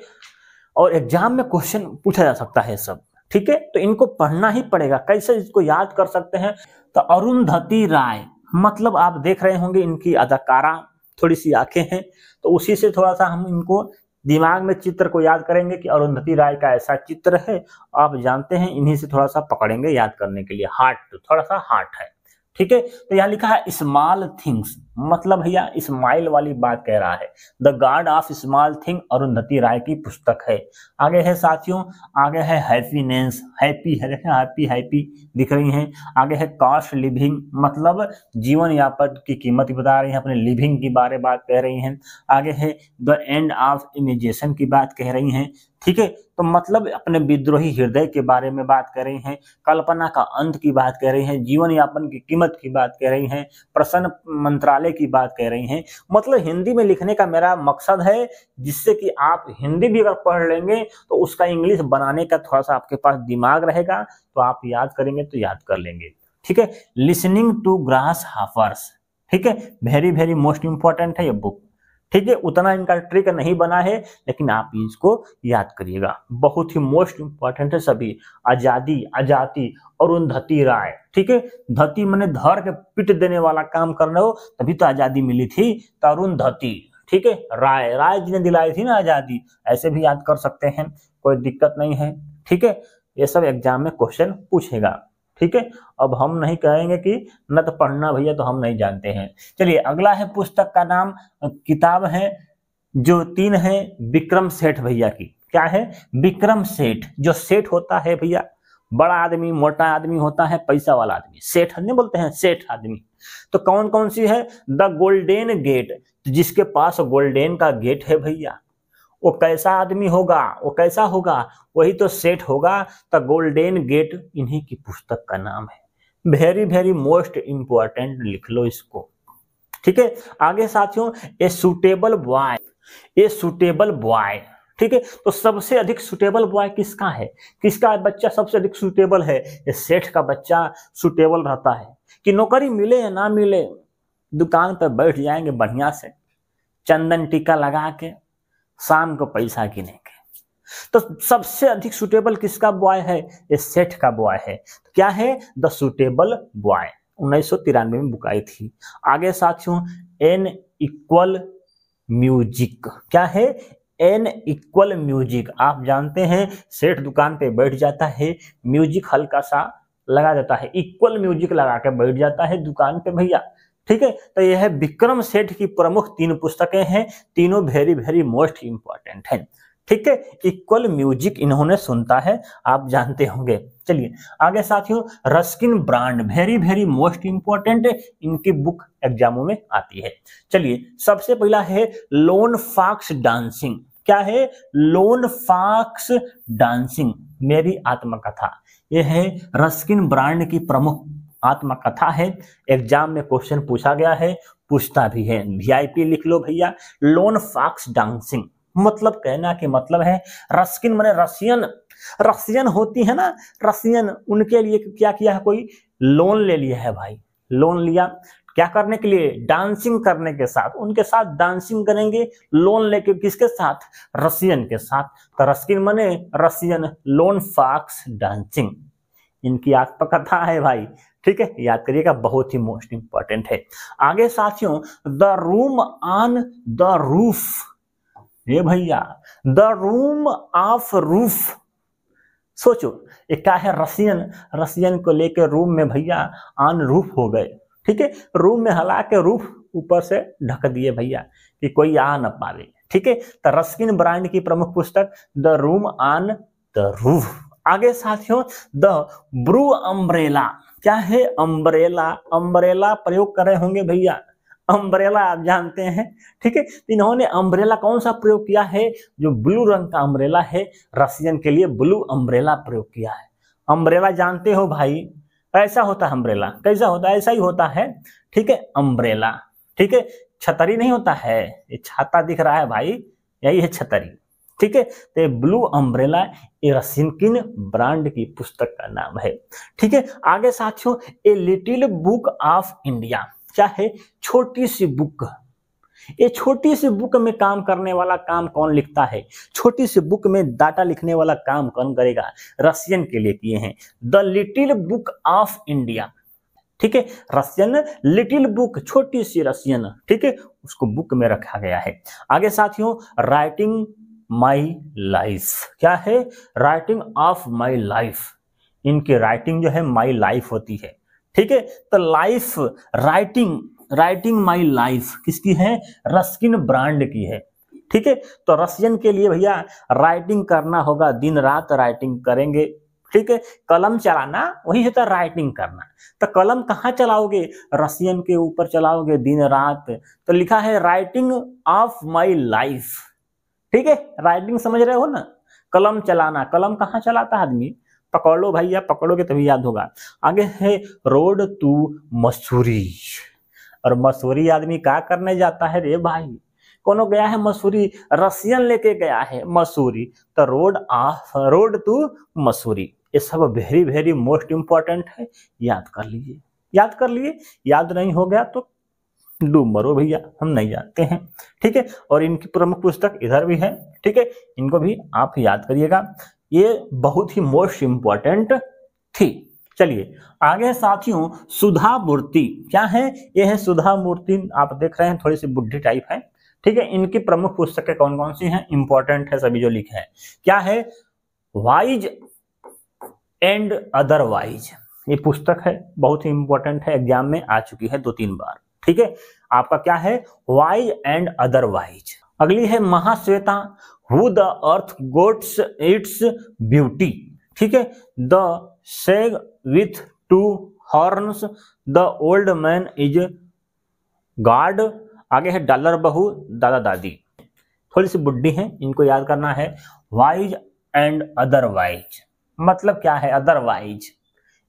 और एग्जाम में क्वेश्चन पूछा जा सकता है सब ठीक है तो इनको पढ़ना ही पड़ेगा कैसे इसको याद कर सकते हैं तो अरुंधति राय मतलब आप देख रहे होंगे इनकी अदाकारा थोड़ी सी आंखें हैं तो उसी से थोड़ा सा हम इनको दिमाग में चित्र को याद करेंगे कि अरुंधति राय का ऐसा चित्र है आप जानते हैं इन्हीं से थोड़ा सा पकड़ेंगे याद करने के लिए हार्ट थोड़ा सा हार्ट है ठीक है तो यहाँ लिखा है स्मॉल थिंग्स मतलब भैया इस्माइल वाली बात कह रहा है the god of small thing Arundhati Roy की पुस्तक है आगे है साथियों आगे है हैप्पीनेस हैप्पी है देखें हैप्पी हैप्पी दिख रही हैं आगे है कॉस्ट लिविंग मतलब जीवन यापन की कीमत बता रही हैं अपने लिविंग के बारे बात कह रही हैं आगे है द एंड ऑफ इमिजेशन की बात कह रही हैं ठीक है तो मतलब अपने विद्रोही हृदय के बारे में बात कर रही हैं कल्पना का अंत की बात कह रही हैं जीवन यापन की कीमत की बात कह रही हैं प्रसन्न मंत्रालय वाले की बात कह रही हैं मतलब हिंदी में लिखने का मेरा मकसद है जिससे कि आप हिंदी भी अगर पढ़ लेंगे तो उसका इंग्लिश बनाने का थोड़ा सा आपके पास दिमाग रहेगा तो आप याद करेंगे तो याद कर लेंगे ठीक है लिसनिंग टू ग्रास हाफर्स ठीक है वेरी वेरी मोस्ट इंपॉर्टेंट है ये बुक ठीक है उतना इनका ट्रिक नहीं बना है लेकिन आप इसको याद करिएगा बहुत ही मोस्ट इंपॉर्टेंट है सभी आजादी आजादी और उन धती राय ठीक है धती मैंने धर के पिट देने वाला काम कर रहे हो तभी तो आजादी मिली थी तरुण धती ठीक है राय राय जी ने दिलाई थी ना आजादी ऐसे भी याद कर सकते हैं कोई दिक्कत नहीं है ठीक है ये सब एग्जाम में क्वेश्चन पूछेगा ठीक है अब हम नहीं कहेंगे कि न तो पढ़ना भैया तो हम नहीं जानते हैं चलिए अगला है पुस्तक का नाम किताब है जो तीन है विक्रम सेठ भैया की क्या है विक्रम सेठ जो सेठ होता है भैया बड़ा आदमी मोटा आदमी होता है पैसा वाला आदमी सेठ नहीं बोलते हैं सेठ आदमी तो कौन कौन सी है द गोल्डेन गेट तो जिसके पास गोल्डेन का गेट है भैया वो कैसा आदमी होगा वो कैसा होगा वही तो सेठ होगा द गोल्डेन गेट इन्हीं की पुस्तक का नाम है वेरी वेरी मोस्ट इम्पोर्टेंट लिख लो इसको ठीक है आगे साथियों a suitable boy a suitable boy ठीक है तो सबसे अधिक सुटेबल बॉय किसका है किसका बच्चा सबसे अधिक सुटेबल है ये सेठ का बच्चा सुटेबल रहता है कि नौकरी मिले या ना मिले दुकान पर बैठ जाएंगे बढ़िया से चंदन टीका लगा के शाम को पैसा गिनेंगे तो सबसे अधिक सुटेबल किसका बॉय है ये सेठ का बॉय है तो क्या है द सुटेबल बॉय उन्नीस में बुक आई थी आगे साथियों एन इक्वल म्यूजिक क्या है एन इक्वल म्यूजिक आप जानते हैं सेठ दुकान पे बैठ जाता है म्यूजिक हल्का सा लगा जाता है इक्वल म्यूजिक लगा के बैठ जाता है दुकान पे भैया ठीक है तो यह है विक्रम सेठ की प्रमुख तीन पुस्तकें हैं तीनों वेरी वेरी मोस्ट इंपॉर्टेंट हैं ठीक है इक्वल म्यूजिक इन्होंने सुनता है आप जानते होंगे चलिए आगे साथियों Ruskin Bond very very most important इनकी बुक एग्जामों में आती है चलिए सबसे पहला है लोन फॉक्स डांसिंग क्या है लोन फॉक्स डांसिंग मेरी आत्मकथा यह है रस्किन ब्रांड की प्रमुख आत्मकथा है एग्जाम में क्वेश्चन पूछा गया है पूछता भी है वीआईपी लिख लो भैया लोन फॉक्स डांसिंग मतलब कहना के मतलब है रस्किन मैंने रशियन रशियन होती है ना रशियन उनके लिए क्या किया है कोई लोन ले लिया है भाई लोन लिया क्या करने के लिए डांसिंग करने के साथ उनके साथ डांसिंग करेंगे लोन लेके किसके साथ रशियन के साथ तो रस्किन मने रशियन लोन फॉक्स डांसिंग इनकी आत्मकथा है भाई ठीक है याद करिएगा बहुत ही मोस्ट इंपॉर्टेंट है आगे साथियों the room on the roof ये भैया द रूम ऑफ रूफ सोचो ये क्या है रसियन रसियन को लेके रूम में भैया ऑन रूफ हो गए ठीक है रूम में हला के रूफ ऊपर से ढक दिए भैया कि कोई आ न पावे ठीक है तो रस्किन ब्रांड की प्रमुख पुस्तक the room on the roof आगे साथियों द ब्रू अम्ब्रेला क्या है अम्बरेला अम्बरेला प्रयोग कर रहे होंगे भैया अम्ब्रेला आप जानते हैं ठीक है तो इन्होंने अम्ब्रेला कौन सा प्रयोग किया है जो ब्लू रंग का अम्ब्रेला है रसियन के लिए ब्लू अम्ब्रेला प्रयोग किया है अम्ब्रेला जानते हो भाई ऐसा होता है अम्ब्रेला कैसा होता है ऐसा ही होता है ठीक है अम्ब्रेला ठीक है छतरी नहीं होता है ये छाता दिख रहा है भाई यही है छतरी ठीक है तो ब्लू अम्ब्रेला एरसिनकिन ब्रांड की पुस्तक का नाम है ठीक है आगे साथियों a little book of India क्या है छोटी सी बुक ये छोटी सी बुक में काम करने वाला काम कौन लिखता है छोटी सी बुक में डाटा लिखने वाला काम कौन करेगा रशियन के लिए किए हैं the little book of India ठीक है रशियन लिटिल बुक छोटी सी रशियन ठीक है उसको बुक में रखा गया है आगे साथियों राइटिंग माई लाइफ क्या है राइटिंग ऑफ माई लाइफ इनकी राइटिंग जो है माई लाइफ होती है ठीक है तो life writing writing my life किसकी है रस्किन ब्रांड की है ठीक है तो रशियन के लिए भैया राइटिंग करना होगा दिन रात राइटिंग करेंगे ठीक है कलम चलाना वही होता है राइटिंग करना तो कलम कहाँ चलाओगे रशियन के ऊपर चलाओगे दिन रात तो लिखा है राइटिंग ऑफ माई लाइफ ठीक है राइटिंग समझ रहे हो ना कलम चलाना कलम कहाँ चलाता आदमी पकड़ लो भैया पकड़ोगे तभी याद होगा आगे है रोड टू मसूरी और मसूरी आदमी क्या करने जाता है रे भाई कोनो गया है मसूरी रशियन लेके गया है मसूरी तो road of road to Mussoorie ये सब वेरी वेरी मोस्ट इंपॉर्टेंट है याद कर लीजिए याद कर लिए याद नहीं हो गया तो डूब मरो भैया हम नहीं जानते हैं ठीक है और इनकी प्रमुख पुस्तक इधर भी है ठीक है इनको भी आप याद करिएगा ये बहुत ही मोस्ट इंपॉर्टेंट थी चलिए आगे साथियों सुधा मूर्ति क्या है ये है सुधा मूर्ति आप देख रहे हैं थोड़ी सी बुद्धि टाइप है ठीक है इनकी प्रमुख पुस्तकें कौन कौन सी हैं इंपॉर्टेंट है सभी जो लिखे हैं क्या है वाइज एंड अदरवाइज ये पुस्तक है बहुत ही इंपॉर्टेंट है एग्जाम में आ चुकी है दो तीन बार ठीक है आपका क्या है वाइज एंड अदरवाइज अगली है Mahasweta how the earth got its beauty ठीक है the sage with two horns the old man his god आगे है डॉलर बहू दादा दादी थोड़ी सी बुढ़ी है इनको याद करना है वाइज एंड अदरवाइज मतलब क्या है अदरवाइज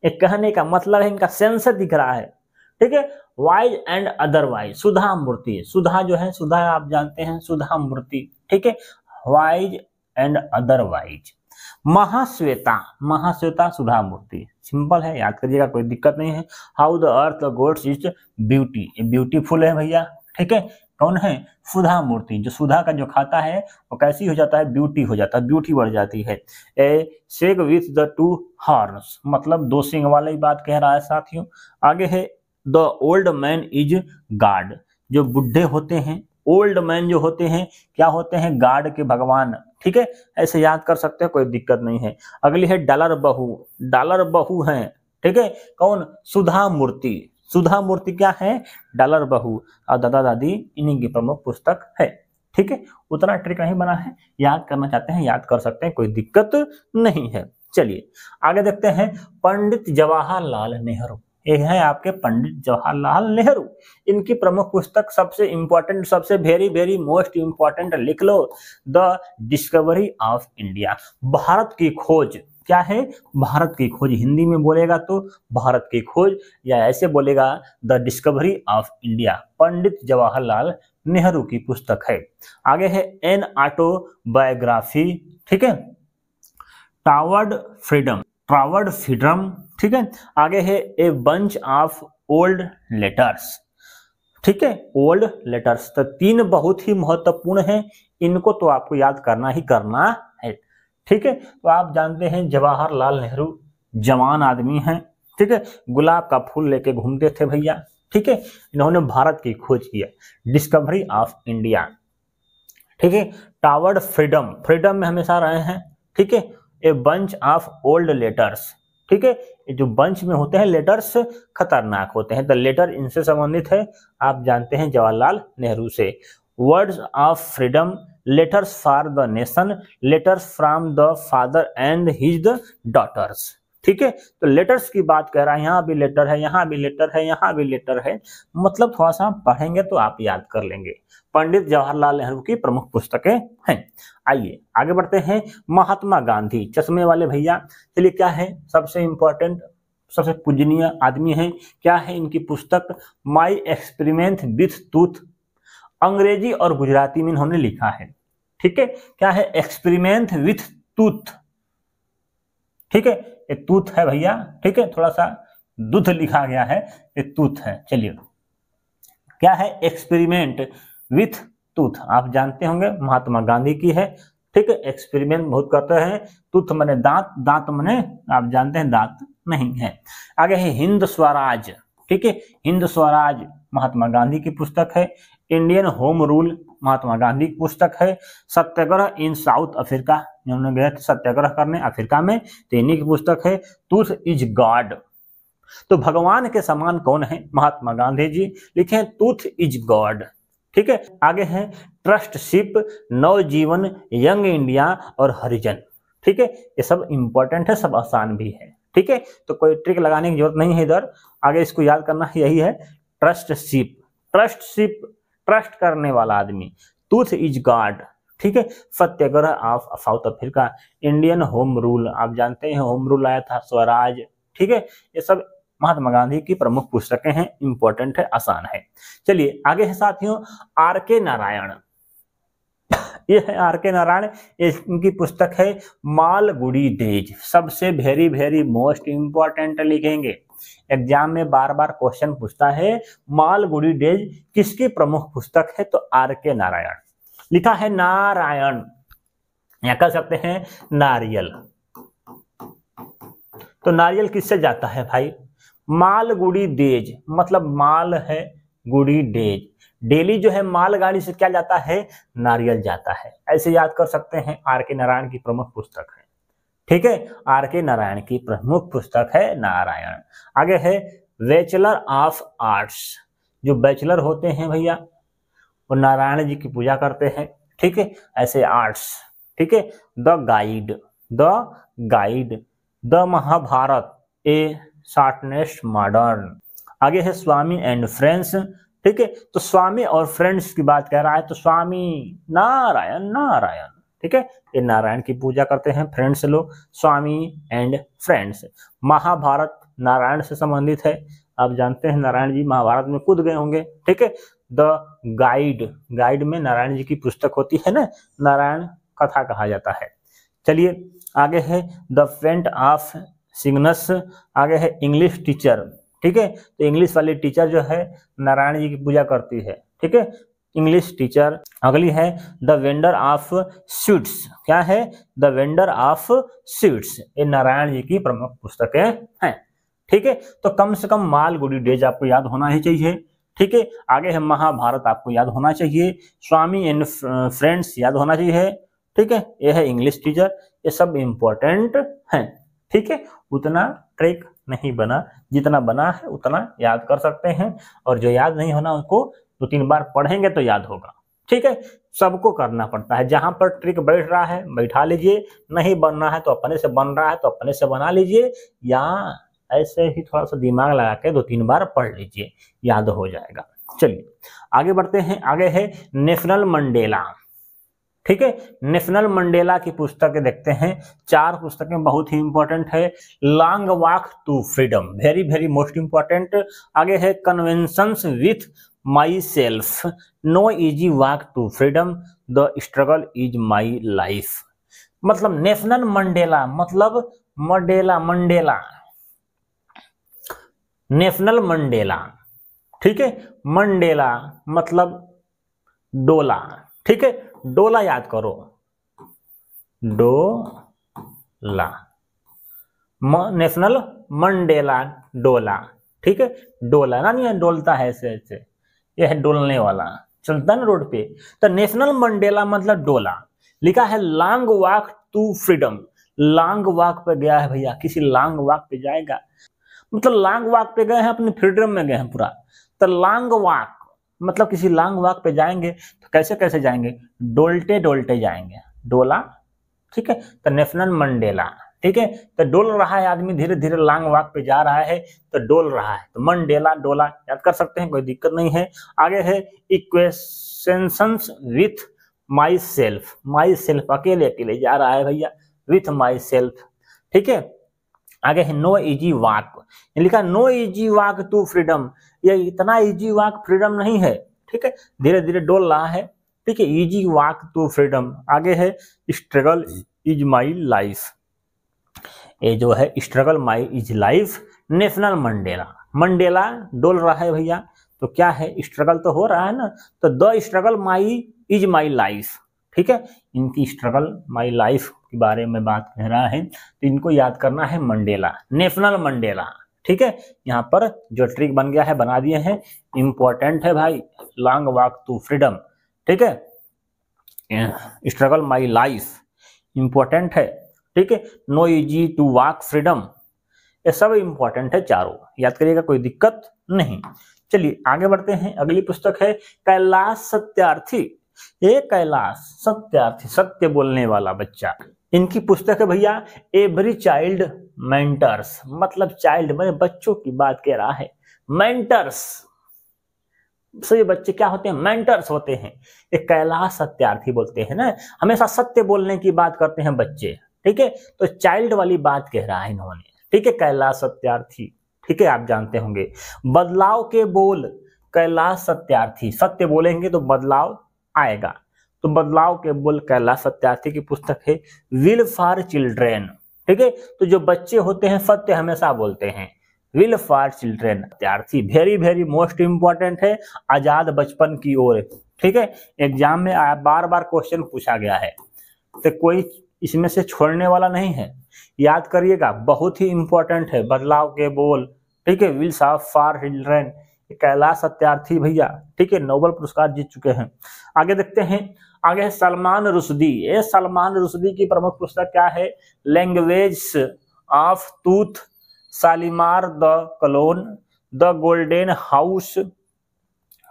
एक कहने का मतलब है इनका सेंस दिख रहा है ठीक है wise and otherwise Sudha Murty Sudha जो है सुधा आप जानते हैं सुधा मूर्ति ठीक है wise and otherwise Mahasweta Mahasweta Sudha Murty simple है याद करिएगा कोई दिक्कत नहीं है how the earth got its beauty beautiful है भैया ठीक है कौन है सुधा मूर्ति जो सुधा का जो खाता है वो कैसी हो जाता है ब्यूटी हो जाता है ब्यूटी बढ़ जाती है a sage with the two horn मतलब दो सिंग वाले बात कह रहा है साथियों आगे है द ओल्ड मैन इज गाड जो बुढ़े होते हैं ओल्ड मैन जो होते हैं क्या होते हैं गाड के भगवान ठीक है ऐसे याद कर सकते हैं कोई दिक्कत नहीं है अगली है डालर बहू डॉलर बहू है ठीक है कौन सुधा मूर्ति सुधा मूर्ति क्या है डालर बहू और दादा दादी इन्हीं की प्रमुख पुस्तक है ठीक है उतना ट्रिक नहीं बना है याद करना चाहते हैं याद कर सकते हैं कोई दिक्कत नहीं है चलिए आगे देखते हैं पंडित जवाहरलाल नेहरू ये है आपके पंडित जवाहरलाल नेहरू इनकी प्रमुख पुस्तक सबसे इंपॉर्टेंट सबसे वेरी वेरी मोस्ट इंपॉर्टेंट लिख लो the discovery of India Bharat की खोज क्या है भारत की खोज हिंदी में बोलेगा तो भारत की खोज या ऐसे बोलेगा the discovery of India Pandit Jawaharlal Nehru की पुस्तक है आगे है एन ऑटो बायोग्राफी ठीक है टावर्ड फ्रीडम ट्रावर्ड फ्रीडम ठीक है आगे है a bunch of old letters ठीक है ओल्ड लेटर्स तो तीन बहुत ही महत्वपूर्ण हैं इनको तो आपको याद करना ही करना है ठीक है तो आप जानते हैं जवाहरलाल नेहरू जवान आदमी हैं ठीक है गुलाब का फूल लेके घूमते थे भैया ठीक है इन्होंने भारत की खोज किया डिस्कवरी ऑफ इंडिया ठीक है टावर्ड फ्रीडम फ्रीडम में हमेशा रहे हैं ठीक है a bunch of old letters ठीक है जो बंच में होते हैं लेटर्स खतरनाक होते हैं द लेटर इनसे संबंधित है आप जानते हैं जवाहरलाल नेहरू से words of freedom letters for the nation letters from the father and his the daughters ठीक है तो लेटर्स की बात कर रहा है यहाँ भी लेटर है यहाँ भी लेटर है यहाँ भी लेटर है मतलब थोड़ा सा पढ़ेंगे तो आप याद कर लेंगे पंडित जवाहरलाल नेहरू की प्रमुख पुस्तकें हैं आइए आगे बढ़ते हैं महात्मा गांधी चश्मे वाले भैया चलिए क्या है सबसे इंपॉर्टेंट सबसे पूजनीय आदमी है क्या है इनकी पुस्तक माई एक्सपेरिमेंट विथ टूथ अंग्रेजी और गुजराती में इन्होंने लिखा है ठीक है क्या है एक्सपेरिमेंट विथ टूथ ठीक है ये तूत है भैया ठीक है थोड़ा सा दूध लिखा गया है ये तूत है चलिए क्या है एक्सपेरिमेंट विथ तूथ आप जानते होंगे महात्मा गांधी की है ठीक है एक्सपेरिमेंट बहुत करते हैं तूथ मने दांत दांत मने आप जानते हैं दांत नहीं है आगे है हिंद स्वराज ठीक है हिंद स्वराज महात्मा गांधी की पुस्तक है Indian home rule Mahatma Gandhi की पुस्तक है सत्याग्रह इन साउथ अफ्रीका इन्होंने गए थे सत्याग्रह करने अफ्रीका में तो इन्हीं की पुस्तक है तुथ इज गॉड तो भगवान के समान कौन है महात्मा गांधी जी लिखे तुथ इज गॉड ठीक है आगे है ट्रस्टशिप नवजीवन यंग इंडिया और हरिजन ठीक है ये सब इंपॉर्टेंट है सब आसान भी है ठीक है तो कोई ट्रिक लगाने की जरूरत नहीं है इधर आगे इसको याद करना यही है ट्रस्टशिप ट्रस्टशिप ट्रस्ट करने वाला आदमी टूथ इज गॉड ठीक है Satyagraha of South Africa Indian home rule आप जानते हैं होम रूल आया था स्वराज ठीक है ये सब महात्मा गांधी की प्रमुख पुस्तकें हैं इंपॉर्टेंट है आसान है चलिए आगे है साथियों आर के नारायण ये है आर के नारायण इनकी पुस्तक है मालगुड़ी डेज सबसे वेरी वेरी मोस्ट इंपॉर्टेंट लिखेंगे एग्जाम में बार बार क्वेश्चन पूछता है मालगुडी डेज किसकी प्रमुख पुस्तक है तो आर के नारायण लिखा है नारायण या कह सकते हैं नारियल तो नारियल किससे जाता है भाई मालगुड़ी डेज मतलब माल है गुड़ी डेज डेली जो है मालगाड़ी से क्या जाता है नारियल जाता है ऐसे याद कर सकते हैं आर के नारायण की प्रमुख पुस्तक है ठीक है आर के नारायण की प्रमुख पुस्तक है नारायण आगे है बैचलर ऑफ आर्ट्स जो बैचलर होते हैं भैया वो नारायण जी की पूजा करते हैं ठीक है ऐसे आर्ट्स ठीक है the guide the guide the Mahabharata a shortness modern आगे है स्वामी एंड फ्रेंड्स ठीक है तो स्वामी और फ्रेंड्स की बात कह रहा है तो स्वामी नारायण नारायण ठीक है ये नारायण की पूजा करते हैं फ्रेंड्स लोग स्वामी एंड फ्रेंड्स महाभारत नारायण से संबंधित है आप जानते हैं नारायण जी महाभारत में कूद गए होंगे ठीक है द गाइड गाइड में नारायण जी की पुस्तक होती है ना नारायण कथा कहा जाता है चलिए आगे है द फेंट ऑफ सिग्नस आगे है इंग्लिश टीचर ठीक है तो इंग्लिश वाली टीचर जो है नारायण जी की पूजा करती है ठीक है इंग्लिश टीचर अगली है द वेंडर ऑफ स्वीट्स क्या है द वेंडर ऑफ स्वीट्स ये नारायण जी की प्रमुख पुस्तकें हैं ठीक है तो कम से कम माल गुडी डेज आपको याद होना ही चाहिए ठीक है आगे है महाभारत आपको याद होना चाहिए स्वामी एंड फ्रेंड्स याद होना चाहिए ठीक है यह है इंग्लिश टीचर ये सब इंपॉर्टेंट है ठीक है उतना ट्रेक नहीं बना जितना बना है उतना याद कर सकते हैं और जो याद नहीं होना उनको दो तीन बार पढ़ेंगे तो याद होगा ठीक है सबको करना पड़ता है जहां पर ट्रिक बैठ रहा है बैठा लीजिए नहीं बनना है तो अपने से बन रहा है तो अपने से बना लीजिए या ऐसे ही थोड़ा सा दिमाग लगा के दो तीन बार पढ़ लीजिए याद हो जाएगा चलिए आगे बढ़ते हैं आगे है नेशनल मंडेला ठीक है नेशनल मंडेला की पुस्तकें देखते हैं चार पुस्तकें बहुत ही इंपॉर्टेंट है long walk to freedom very very most important आगे है convention with myself no easy walk to freedom the struggle is my life मतलब नेशनल मंडेला मतलब मंडेला मंडेला नेशनल मंडेला ठीक है मंडेला मतलब डोला ठीक है डोला याद करो डोला नेशनल मंडेला डोला ठीक है डोला ना नहीं डोलता है ऐसे ऐसे ये है डोलने वाला चलता ना रोड पे तो नेशनल मंडेला मतलब डोला लिखा है long walk to freedom long walk पे गया है भैया किसी लॉन्ग वॉक पे जाएगा मतलब लॉन्ग वॉक पे गए हैं अपने फ्रीडम में गए हैं पूरा तो लॉन्ग वॉक मतलब किसी लॉन्ग वॉक पे जाएंगे तो कैसे कैसे जाएंगे डोलते डोलते जाएंगे डोला ठीक है तो नेशनल मंडेला ठीक है तो डोल रहा है आदमी धीरे धीरे लॉन्ग वॉक पे जा रहा है तो डोल रहा है तो मन डेला डोला याद कर सकते हैं कोई दिक्कत नहीं है आगे है equation with myself myself अकेले अकेले जा रहा है भैया विथ माई सेल्फ ठीक है आगे है नो इजी वाक लिखा no easy walk to freedom ये इतना इजी वाक फ्रीडम नहीं है ठीक है धीरे धीरे डोल रहा है ठीक है इजी वाक टू फ्रीडम आगे है स्ट्रगल इज माई लाइफ ये जो है struggle my is life Nelson Mandela Mandela डोल रहा है भैया तो क्या है स्ट्रगल तो हो रहा है ना तो the struggle my is my life ठीक है इनकी स्ट्रगल माई लाइफ के बारे में बात कह रहा है तो इनको याद करना है मंडेला नेशनल मंडेला ठीक है यहाँ पर जो ट्रिक बन गया है बना दिए हैं इम्पोर्टेंट है भाई लॉन्ग वॉक टू फ्रीडम ठीक है स्ट्रगल माई लाइफ इम्पोर्टेंट है ठीक है no easy to walk freedom ये सब इंपॉर्टेंट है चारों याद करिएगा कोई दिक्कत नहीं चलिए आगे बढ़ते हैं अगली पुस्तक है कैलाश सत्यार्थी ये कैलाश सत्यार्थी सत्य बोलने वाला बच्चा इनकी पुस्तक है भैया एवरी चाइल्ड मेंटर्स मतलब चाइल्ड मैंने बच्चों की बात कह रहा है मेंटर्स सभी बच्चे क्या होते हैं मेंटर्स होते हैं एक कैलाश सत्यार्थी बोलते हैं ना हमेशा सत्य बोलने की बात करते हैं बच्चे ठीक है तो चाइल्ड वाली बात कह रहा है इन्होंने ठीक है कैलाश सत्यार्थी ठीक है आप जानते होंगे बदलाव के बोल कैलाश सत्यार्थी सत्य बोलेंगे तो बदलाव आएगा तो बदलाव के बोल कैलाश सत्यार्थी की पुस्तक है विल फॉर चिल्ड्रेन ठीक है तो जो बच्चे होते हैं सत्य हमेशा बोलते हैं will for children Satyarthi very very most important है आजाद बचपन की ओर ठीक है एग्जाम में बार बार क्वेश्चन पूछा गया है तो कोई इसमें से छोड़ने वाला नहीं है याद करिएगा बहुत ही इंपॉर्टेंट है बदलाव के बोल ठीक है will of far children Kailash Satyarthi भैया ठीक है नोबल पुरस्कार जीत चुके हैं आगे देखते हैं आगे है सलमान रुशदी ये सलमान रुशदी की प्रमुख पुस्तक क्या है लैंग्वेज ऑफ टूथ Shalimar the clown the golden house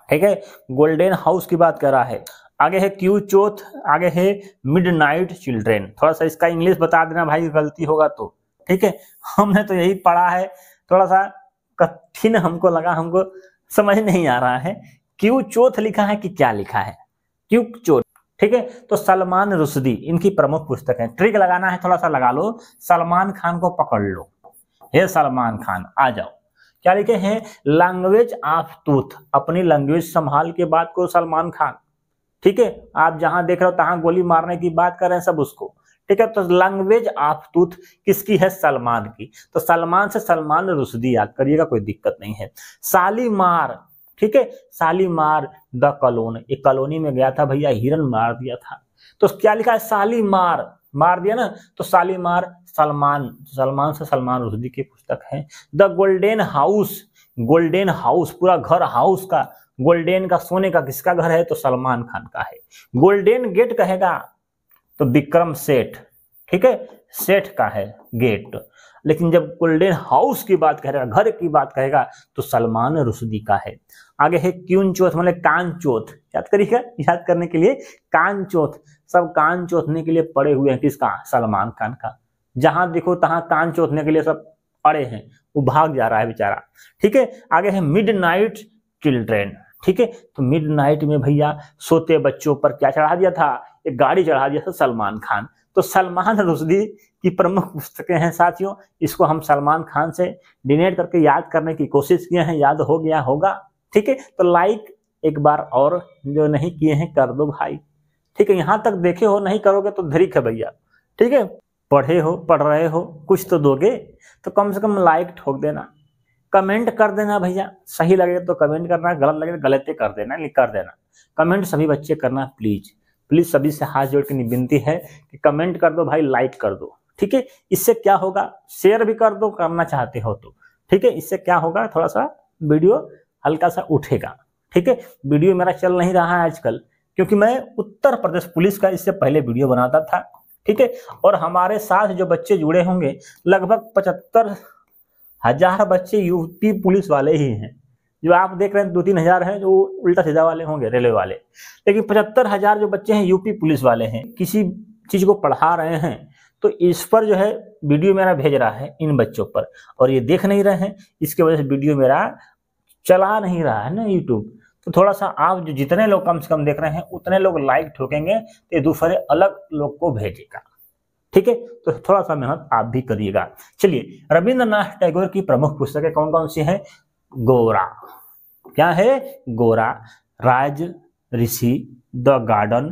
ठीक है गोल्डन हाउस की बात कर रहा है आगे है क्यू चौथ आगे है मिड नाइट चिल्ड्रेन थोड़ा सा इसका इंग्लिश बता देना भाई गलती होगा तो ठीक है हमने तो यही पढ़ा है थोड़ा सा कठिन हमको लगा हमको समझ नहीं आ रहा है क्यू चौथ लिखा है कि क्या लिखा है क्यू चौथ ठीक है तो सलमान रुशदी इनकी प्रमुख पुस्तक है ट्रिक लगाना है थोड़ा सा लगा लो सलमान खान को पकड़ लो हे सलमान खान आ जाओ क्या लिखे हैं लैंग्वेज ऑफ टूथ अपनी लैंग्वेज संभाल के बात करो सलमान खान ठीक है आप जहां देख रहे हो तहां गोली मारने की बात कर रहे हैं सब उसको ठीक है तो लैंग्वेज ऑफ टूथ किसकी है सलमान की तो सलमान से सलमान रुशदी याद करिएगा कोई दिक्कत नहीं है सालीमार ठीक है सालीमार द कलोन एक कॉलोनी में गया था भैया हिरन मार दिया था तो क्या लिखा है सालीमार मार दिया ना तो सालीमार सलमान सलमान से सलमान रुशदी की पुस्तक है the golden house golden house पूरा घर हाउस का गोल्डन का सोने का किसका घर है तो सलमान खान का है गोल्डन गेट कहेगा तो विक्रम सेठ ठीक है सेठ का है गेट लेकिन जब गोल्डन हाउस की बात करेगा घर की बात कहेगा तो सलमान रुशदी का है आगे है क्यून चौथ मतलब कान चौथ याद करिएगा याद करने के लिए कान चौथ सब कान चौथने के लिए पड़े हुए हैं किसका सलमान खान का जहां देखो तहां कान चौथने के लिए सब अड़े हैं वो भाग जा रहा है बेचारा ठीक है आगे है मिड नाइट चिल्ड्रेन ठीक है तो मिड नाइट में भैया सोते बच्चों पर क्या चढ़ा दिया था एक गाड़ी चढ़ा दिया था सलमान खान तो सलमान रुशदी की प्रमुख पुस्तकें हैं साथियों इसको हम सलमान खान से डिनेट करके याद करने की कोशिश किए हैं याद हो गया होगा ठीक है तो लाइक एक बार और जो नहीं किए हैं कर दो भाई ठीक है यहाँ तक देखे हो नहीं करोगे तो धरिक है भैया ठीक है पढ़े हो पढ़ रहे हो कुछ तो दोगे तो कम से कम लाइक ठोक देना कमेंट कर देना भैया सही लगे तो कमेंट करना गलत लगे तो गलत कर देना लिख कर देना कमेंट सभी बच्चे करना प्लीज प्लीज सभी से हाथ जोड़ के विनती है कि कमेंट कर दो भाई लाइक कर दो ठीक है इससे क्या होगा शेयर भी कर दो करना चाहते हो तो ठीक है इससे क्या होगा थोड़ा सा वीडियो हल्का सा उठेगा ठीक है वीडियो मेरा चल नहीं रहा है आजकल क्योंकि मैं उत्तर प्रदेश पुलिस का इससे पहले वीडियो बनाता था ठीक है और हमारे साथ जो बच्चे जुड़े होंगे लगभग पचहत्तर हजार बच्चे यूपी पुलिस वाले ही हैं जो आप देख रहे हैं दो तीन हजार हैं जो उल्टा सीधा वाले होंगे रेलवे वाले लेकिन पचहत्तर हजार जो बच्चे हैं यूपी पुलिस वाले हैं किसी चीज को पढ़ा रहे हैं तो इस पर जो है वीडियो मेरा भेज रहा है इन बच्चों पर और ये देख नहीं रहे हैं इसके वजह से वीडियो मेरा चला नहीं रहा है ना यूट्यूब तो थोड़ा सा आप जो जितने लोग कम से कम देख रहे हैं उतने लोग लाइक ठोकेंगे तो दूसरे अलग लोग को भेजेगा ठीक है तो थोड़ा सा मेहनत आप भी करिएगा चलिए रविंद्रनाथ टैगोर की प्रमुख पुस्तकें कौन कौन सी हैं गोरा क्या है गोरा राज ऋषि द गार्डन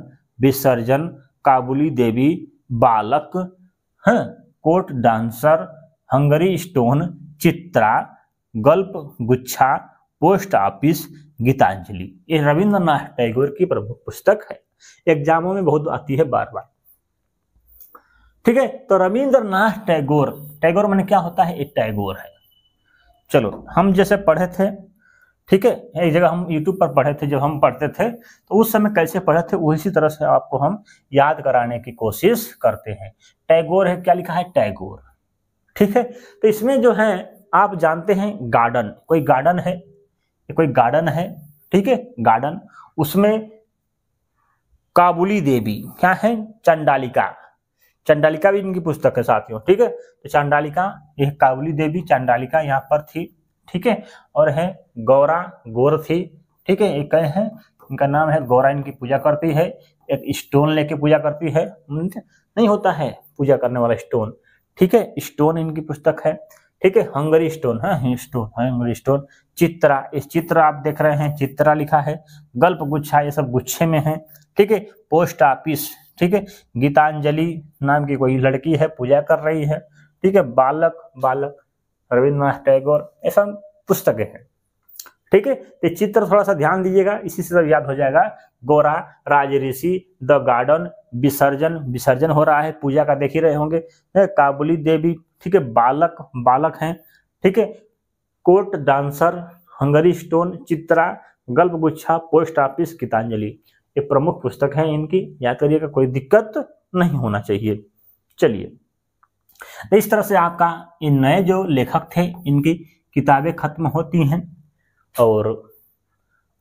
विसर्जन काबुली देवी बालक हैं हाँ, court dancer hungry stone Chitra Galpa Guchha post office Gitanjali ये रविंद्रनाथ टैगोर की प्रमुख पुस्तक है एग्जामों में बहुत आती है बार बार ठीक है तो रविंद्रनाथ टैगोर टैगोर मैंने क्या होता है एक टैगोर है चलो हम जैसे पढ़े थे ठीक है एक जगह हम यूट्यूब पर पढ़े थे जब हम पढ़ते थे तो उस समय कैसे पढ़े थे उसी तरह से आपको हम याद कराने की कोशिश करते हैं टैगोर है क्या लिखा है टैगोर ठीक है तो इसमें जो है आप जानते हैं गार्डन कोई गार्डन है कोई गार्डन है ठीक है गार्डन उसमें काबुली देवी क्या है चंडालिका चंडालिका भी इनकी पुस्तक है साथियों ठीक है तो चंडालिका यह काबुली देवी चंडालिका यहाँ पर थी ठीक है और है गौरा गौर थी ठीक है एक है इनका नाम है गौरा इनकी पूजा करती है एक स्टोन लेके पूजा करती है हम्म, नहीं होता है पूजा करने वाला स्टोन ठीक है स्टोन इनकी पुस्तक है ठीक है हंगरी स्टोन है हाँ, स्टोन हाँ, हंगरी स्टोन चित्रा इस चित्र आप देख रहे हैं चित्रा लिखा है गल्प गुच्छा ये सब गुच्छे में है ठीक है पोस्ट ऑफिस ठीक है गीतांजलि नाम की कोई लड़की है पूजा कर रही है ठीक है बालक बालक रविन्द्रनाथ टैगोर ऐसा पुस्तकें हैं ठीक है तो चित्र थोड़ा सा ध्यान दीजिएगा इसी से सब याद हो जाएगा गोरा राज ऋषि द गार्डन विसर्जन विसर्जन हो रहा है पूजा का देख ही रहे होंगे काबुली देवी ठीक है बालक बालक हैं ठीक है court dancer hungry stone Chitra Galpaguchha post office Gitanjali ये प्रमुख पुस्तक है इनकी याद करिएगा कोई दिक्कत नहीं होना चाहिए चलिए इस तरह से आपका ये नए जो लेखक थे इनकी किताबें खत्म होती हैं और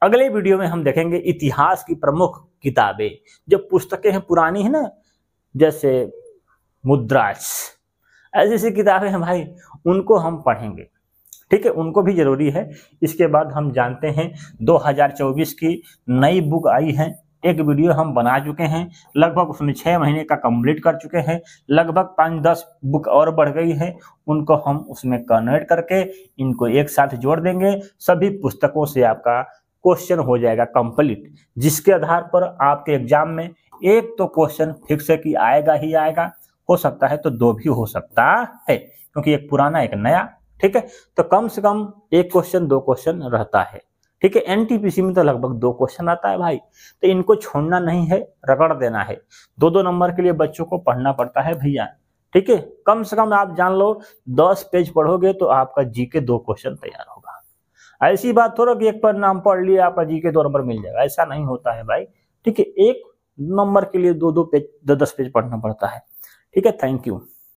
अगले वीडियो में हम देखेंगे इतिहास की प्रमुख किताबें जो पुस्तकें हैं पुरानी है ना जैसे मुद्राज ऐसी ऐसी किताबें हैं भाई उनको हम पढ़ेंगे ठीक है उनको भी ज़रूरी है इसके बाद हम जानते हैं 2024 की नई बुक आई है एक वीडियो हम बना चुके हैं लगभग उसमें छः महीने का कंप्लीट कर चुके हैं लगभग पाँच दस बुक और बढ़ गई है उनको हम उसमें कन्वर्ट करके इनको एक साथ जोड़ देंगे सभी पुस्तकों से आपका क्वेश्चन हो जाएगा कंप्लीट जिसके आधार पर आपके एग्जाम में एक तो क्वेश्चन फिक्स है कि आएगा ही आएगा हो सकता है तो दो भी हो सकता है क्योंकि एक पुराना एक नया ठीक है तो कम से कम एक क्वेश्चन दो क्वेश्चन रहता है ठीक है एनटीपीसी में तो लगभग दो क्वेश्चन आता है भाई तो इनको छोड़ना नहीं है रगड़ देना है दो दो नंबर के लिए बच्चों को पढ़ना पड़ता है भैया ठीक है कम से कम आप जान लो दस पेज पढ़ोगे तो आपका जी के दो क्वेश्चन तैयार होगा ऐसी बात थोड़ा कि एक पर नाम पढ़ लिए आपका जी के दो नंबर मिल जाएगा ऐसा नहीं होता है भाई ठीक है एक नंबर के लिए दो दो पेज दस पेज पढ़ना पड़ता है ठीक है थैंक यू